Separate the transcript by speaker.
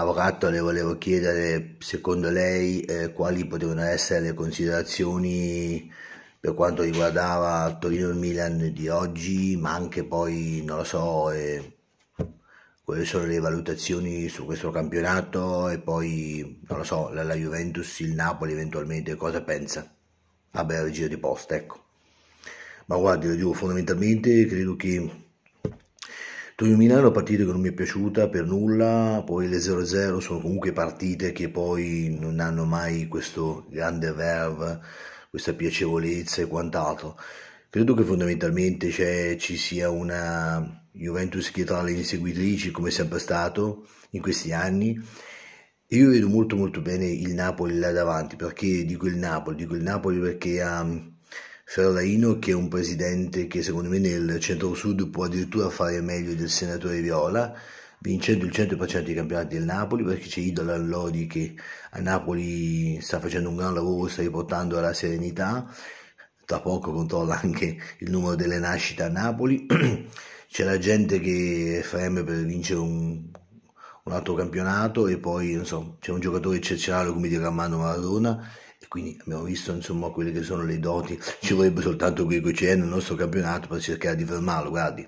Speaker 1: Avvocato, le volevo chiedere secondo lei eh, quali potevano essere le considerazioni per quanto riguardava Torino e Milan di oggi, ma anche poi, non lo so, eh, quali sono le valutazioni su questo campionato e poi, non lo so, la, la Juventus, il Napoli eventualmente, cosa pensa? A breve giro di posta, ecco. Ma guardi, lo dico fondamentalmente, credo che Torino Milano è una partita che non mi è piaciuta per nulla, poi le 0-0 sono comunque partite che poi non hanno mai questo grande verve, questa piacevolezza e quant'altro. Credo che fondamentalmente cioè, ci sia una Juventus che tra le inseguitrici come è sempre stato in questi anni e io vedo molto molto bene il Napoli là davanti, perché dico il Napoli? Dico il Napoli perché ha Ferlaino che è un presidente che secondo me nel centro-sud può addirittura fare meglio del senatore Viola, vincendo il 100% dei campionati del Napoli perché c'è Idola Lodi che a Napoli sta facendo un gran lavoro, sta riportando alla serenità, tra poco controlla anche il numero delle nascite a Napoli, c'è la gente che freme per vincere un, un altro campionato e poi so, c'è un giocatore eccezionale come Di Rammano Maradona e quindi abbiamo visto insomma quelle che sono le doti, ci vorrebbe soltanto quel che c'è nel nostro campionato per cercare di fermarlo, guardi.